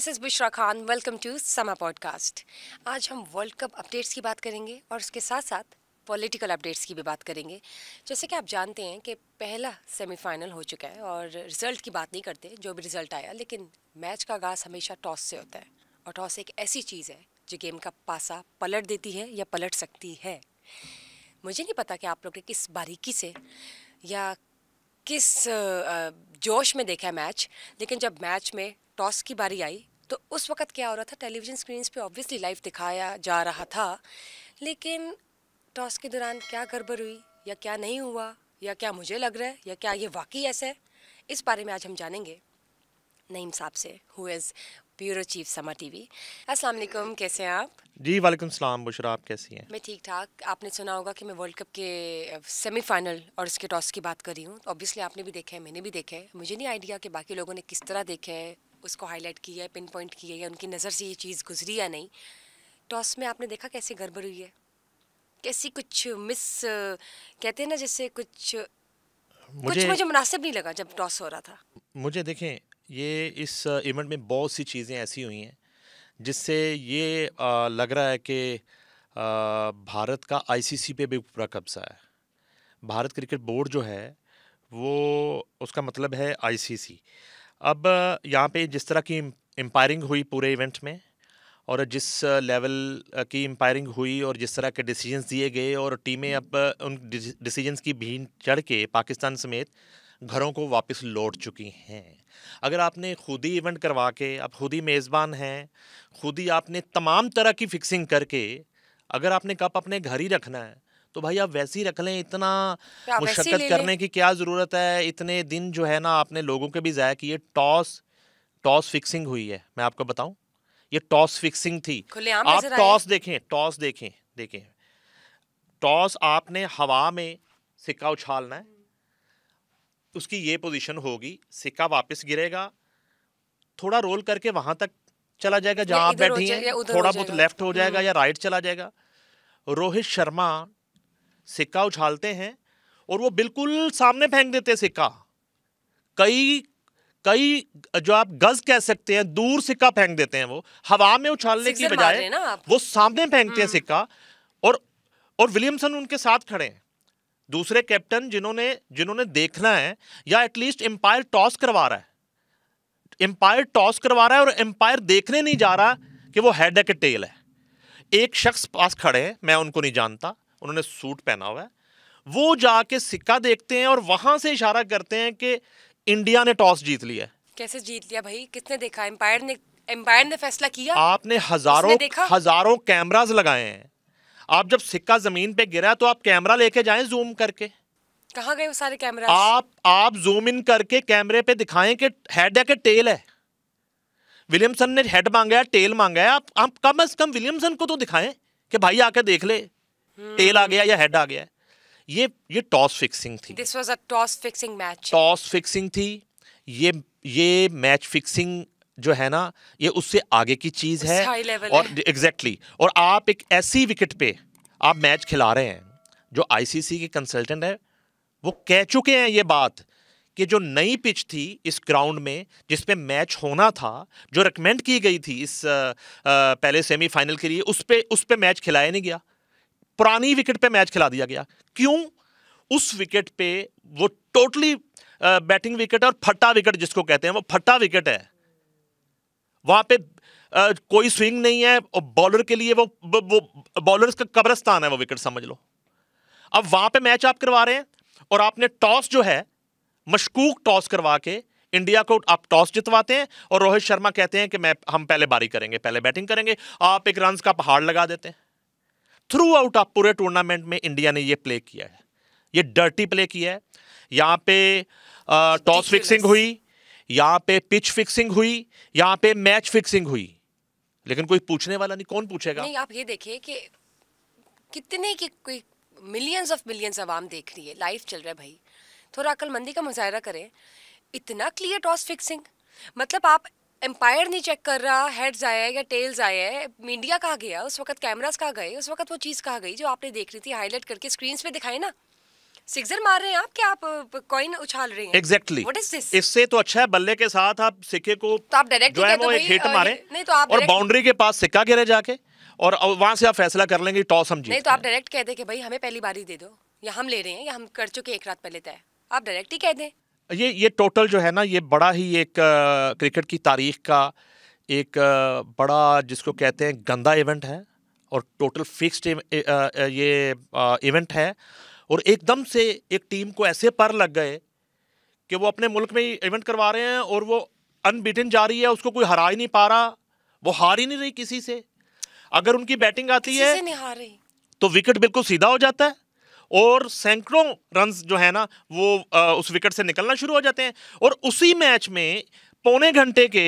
This is Bushra Khan welcome to Samaa podcast आज हम world cup updates की बात करेंगे और उसके साथ साथ पॉलिटिकल अपडेट्स की भी बात करेंगे जैसे कि आप जानते हैं कि पहला सेमीफाइनल हो चुका है और रिज़ल्ट की बात नहीं करते जो भी रिज़ल्ट आया लेकिन मैच का आगाज़ हमेशा टॉस से होता है और टॉस एक ऐसी चीज़ है जो गेम का पासा पलट देती है या पलट सकती है मुझे नहीं पता कि आप लोग ने किस बारीकी से या किस जोश में देखा है मैच लेकिन जब मैच में टॉस की बारी आई तो उस वक्त क्या हो रहा था टेलीविज़न स्क्रीन पे ऑब्वियसली लाइव दिखाया जा रहा था लेकिन टॉस के दौरान क्या गड़बड़ हुई या क्या नहीं हुआ या क्या मुझे लग रहा है या क्या ये वाकई ऐसा है इस बारे में आज हम जानेंगे नईम साहब से who is bureau chief Samaa TV अस्सलाम वालेकुम कैसे हैं आप जी वालेकुम सलाम बुशरा आप कैसी हैं मैं ठीक ठाक आपने सुना होगा कि मैं वर्ल्ड कप के सेमीफाइनल और इसके टॉस की बात कर रही हूँ तो ऑब्वियसली आपने भी देखा है मैंने भी देखा है मुझे नहीं आइडिया कि बाकी लोगों ने किस तरह देखा है उसको हाईलाइट किया है पिन पॉइंट किया है उनकी नज़र से ये चीज़ गुजरी या नहीं टॉस तो में आपने देखा कैसे गड़बड़ हुई है कैसी कुछ मिस कहते हैं ना जैसे कुछ मुझे कुछ मुझे मुनासिब नहीं लगा जब टॉस हो रहा था मुझे देखें ये इस इवेंट में बहुत सी चीज़ें ऐसी हुई हैं जिससे ये आ, लग रहा है कि भारत का आईसीसी पे भी पूरा कब्जा है भारत क्रिकेट बोर्ड जो है वो उसका मतलब है आईसीसी अब यहाँ पे जिस तरह की एम्पायरिंग हुई पूरे इवेंट में और जिस लेवल uh, uh, की एम्पायरिंग हुई और जिस तरह के डिसीजंस दिए गए और टीमें अब uh, उन डिसीजंस की भीड़ चढ़ के पाकिस्तान समेत घरों को वापस लौट चुकी हैं अगर आपने खुद ही इवेंट करवा के आप खुद ही मेज़बान हैं खुद ही आपने तमाम तरह की फिक्सिंग करके अगर आपने कप अपने घर ही रखना है तो भाई आप वैसे ही रख लें इतना तो मुशक्क़त करने की क्या ज़रूरत है इतने दिन जो है ना आपने लोगों के भी ज़ाया किए टॉस टॉस फिक्सिंग हुई है मैं आपको बताऊं ये टॉस फिक्सिंग थी आप टॉस देखें टॉस देखें देखें टॉस आपने हवा में सिक्का उछालना है उसकी ये पोजीशन होगी सिक्का वापस गिरेगा थोड़ा रोल करके वहां तक चला जाएगा जहां आप बैठी हैं थोड़ा बहुत लेफ्ट हो जाएगा हम्म। या राइट चला जाएगा रोहित शर्मा सिक्का उछालते हैं और वो बिल्कुल सामने फेंक देते हैं सिक्का कई कई जो आप गज कह सकते हैं दूर सिक्का फेंक देते हैं वो हवा में उछालने की बजाय वो सामने फेंकते हैं हम्म। सिक्का और और विलियमसन उनके साथ खड़े हैं दूसरे कैप्टन जिन्होंने जिन्होंने देखना है या एटलीस्ट एम्पायर टॉस करवा रहा है एम्पायर टॉस करवा रहा है और एम्पायर देखने नहीं जा रहा कि वो हेड है कि टेल है एक शख्स पास खड़े हैं मैं उनको नहीं जानता उन्होंने सूट पहना हुआ है वो जाके सिक्का देखते हैं और वहां से इशारा करते हैं कि इंडिया ने टॉस जीत लिया कैसे जीत लिया भाई किसने देखा एम्पायर ने एम्पायर ने फैसला किया आपने हजारों हजारों कैमराज लगाए हैं आप जब सिक्का जमीन पे गिरा तो आप कैमरा लेके जाएं जूम करके कहा गए वो सारे कैमरा आप आप जूम इन करके कैमरे पे दिखाएं कि हेड है कि टेल है विलियमसन ने हेड मांगा है टेल मांगा है आप आप कम अज कम विलियमसन को तो दिखाएं कि भाई आके देख ले टेल आ गया या हेड आ गया ये ये टॉस फिक्सिंग थी this was a toss fixing match toss fixing थी ये ये मैच फिक्सिंग जो है ना ये उससे आगे की चीज है और एग्जैक्टली exactly, और आप एक ऐसी विकेट पे आप मैच खिला रहे हैं जो आईसीसी के कंसल्टेंट है वो कह चुके हैं ये बात कि जो नई पिच थी इस ग्राउंड में जिस पे मैच होना था जो रिकमेंड की गई थी इस आ, आ, पहले सेमीफाइनल के लिए उस पे उस पे मैच खिलाया नहीं गया पुरानी विकेट पे मैच खिला दिया गया क्यों उस विकेट पे वो टोटली बैटिंग विकेट और फट्टा विकेट जिसको कहते हैं वो फट्टा विकेट है वहां पे आ, कोई स्विंग नहीं है और बॉलर के लिए वो वो बॉलर्स का कब्रस्तान है वो विकेट समझ लो अब वहां पे मैच आप करवा रहे हैं और आपने टॉस जो है मशकूक टॉस करवा के इंडिया को आप टॉस जितवाते हैं और रोहित शर्मा कहते हैं कि मैं हम पहले बारी करेंगे पहले बैटिंग करेंगे आप एक रन का पहाड़ लगा देते हैं थ्रू आउट आप पूरे टूर्नामेंट में इंडिया ने ये प्ले किया है ये डर्टी प्ले किया है यहाँ पे टॉस फिक्सिंग हुई यहाँ पे पिच फिक्सिंग हुई यहाँ पे मैच फिक्सिंग हुई लेकिन कोई पूछने वाला नहीं कौन पूछेगा नहीं आप ये देखिए कि कितने की कोई मिलियंस ऑफ मिलियंस आवाम देख रही है लाइफ चल रहा है भाई थोड़ा अकलमंदी का मुजाहरा करें इतना क्लियर टॉस फिक्सिंग मतलब आप एम्पायर नहीं चेक कर रहा हेड्स आया है या टेल्स आया है मीडिया कहाँ गया उस वक्त कैमराज कहाँ गए उस वक्त वो चीज़ कहाँ गई जो आपने देख रही थी हाईलाइट करके स्क्रीन पे दिखाई ना सिक्सर मार रहे हैं आप क्या आप कॉइन उछाल रहे हैं एग्जैक्टली exactly. इससे तो अच्छा है बल्ले के साथ आप सिक्के को तो आप डायरेक्ट जो है वो एक हिट मारे नहीं तो आप और बाउंड्री के पास सिक्का गिरे जाके और वहां से आप फैसला कर लेंगे टॉस हम नहीं तो आप डायरेक्ट कह दे कि भाई हमें पहली बारी दे दो या हम ले रहे हैं या हम कर चुके एक रात पहले तय आप डायरेक्ट ही कह दें ये ये टोटल जो है ना ये बड़ा ही एक क्रिकेट की तारीख का एक बड़ा जिसको कहते हैं गंदा इवेंट है और टोटल फिक्स्ड ये इवेंट है और एकदम से एक टीम को ऐसे पर लग गए कि वो अपने मुल्क में ही इवेंट करवा रहे हैं और वो अनबीटन जा रही है उसको कोई हरा ही नहीं पा रहा वो हार ही नहीं रही किसी से अगर उनकी बैटिंग आती है हार रही तो विकेट बिल्कुल सीधा हो जाता है और सैकड़ों रन जो है ना वो आ, उस विकेट से निकलना शुरू हो जाते हैं और उसी मैच में पौने घंटे के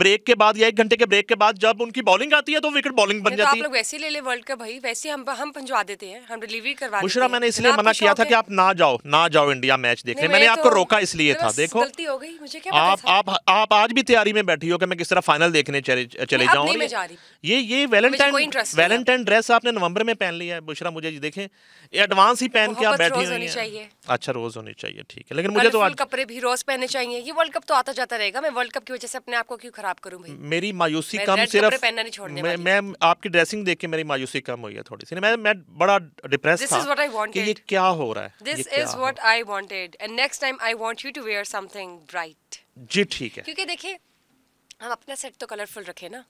ब्रेक के बाद या एक घंटे के ब्रेक के बाद जब उनकी बॉलिंग आती है तो विकेट बॉलिंग बन तो जाती है आप लोग वैसे ले ले वर्ल्ड कप भाई वैसे हम हम पंजवा देते हैं हम डिलीवरी करवा बुशरा मैंने इसलिए मना किया था कि आप ना जाओ ना जाओ इंडिया मैच देखने मैंने आपको तो रोका इसलिए था देखो गलती हो गई मुझे क्या आप आप आप आज भी तैयारी में बैठी हो कि मैं किस तरह फाइनल देखने चले जाऊँ ये ये वेलेंटाइन वेलेंटाइन ड्रेस आपने नवंबर में पहन लिया है बुशरा मुझे देखे एडवांस ही पहन के आप बैठी होनी चाहिए अच्छा रोज होनी चाहिए ठीक है लेकिन मुझे तो कपड़े भी रोज पहनने चाहिए ये वर्ल्ड कप तो आता जाता रहेगा मैं वर्ल्ड कप की वजह से अपने आप को क्यों खराब करूं भाई मेरी मायूसी कम सिर्फ पहनना नहीं छोड़ने मैं, मैं आपकी ड्रेसिंग देख के मेरी मायूसी कम हुई है थोड़ी सी मैं मैं बड़ा डिप्रेस था this is what I wanted ये क्या हो रहा है this is what I wanted and next time I want you to wear something bright जी ठीक है क्योंकि देखिए हम अपना सेट तो कलरफुल रखे ना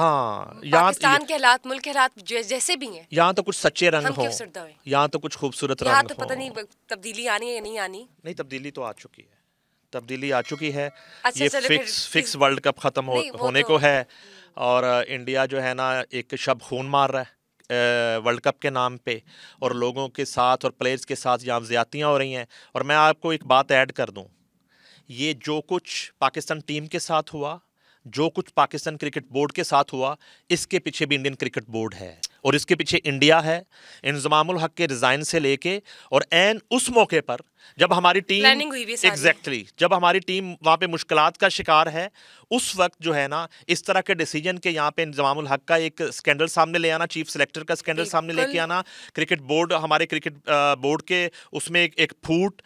हाँ पाकिस्तान के हालात मुल्क के हालात जैसे भी हैं यहाँ तो कुछ सच्चे रंग हो यहाँ तो कुछ खूबसूरत रंग हो तो पता नहीं तब्दीली आनी है या नहीं आनी नहीं तब्दीली तो आ चुकी है तब्दीली आ चुकी है अच्छा, ये अच्छा, फिक्स फिक्स वर्ल्ड कप खत्म हो, होने तो, को है और इंडिया जो है ना एक शब खून मार रहा है वर्ल्ड कप के नाम पे और लोगों के साथ और प्लेयर्स के साथ यहाँ ज़्यादतियाँ हो रही हैं और मैं आपको एक बात ऐड कर दूँ ये जो कुछ पाकिस्तान टीम के साथ हुआ जो कुछ पाकिस्तान क्रिकेट बोर्ड के साथ हुआ इसके पीछे भी इंडियन क्रिकेट बोर्ड है और इसके पीछे इंडिया है इंजमामुल हक के रिज़ाइन से लेके और एन उस मौके पर जब हमारी टीम एग्जैक्टली exactly, जब हमारी टीम वहाँ पे मुश्किल का शिकार है उस वक्त जो है ना इस तरह के डिसीजन के यहाँ पे इंजमामुल हक का एक स्कैंडल सामने ले आना चीफ सेलेक्टर का स्कैंडल सामने लेके आना क्रिकेट बोर्ड हमारे क्रिकेट बोर्ड के उसमें एक, एक फूट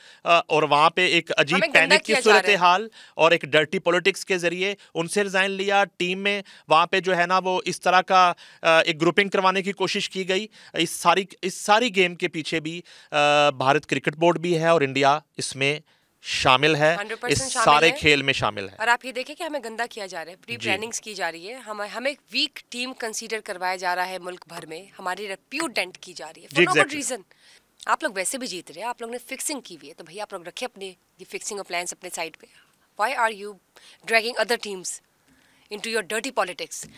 और वहाँ पे एक अजीब पैनिक की सूरत हाल और एक डर्टी पॉलिटिक्स के जरिए उनसे रिजाइन लिया टीम में वहाँ पे जो है ना वो इस तरह का एक ग्रुपिंग करवाने की की कोशिश की गई इस सारी इस सारी गेम के पीछे भी भारत क्रिकेट बोर्ड भी है और इंडिया इसमें शामिल है इस शामिल सारे है। खेल में शामिल है और आप ये देखें कि हमें गंदा किया जा रहा है प्री प्लानिंग्स की जा रही है हमें हमें वीक टीम कंसीडर करवाया जा रहा है मुल्क भर में हमारी रेप्यूडेंट की जा रही है फॉर रीजन आप लोग वैसे भी जीत रहे हैं आप लोग ने फिक्सिंग की हुई है तो भैया आप लोग रखे अपने ये फिक्सिंग ऑफ लैंड अपने साइड पे why are you dragging other teams in your dirty politics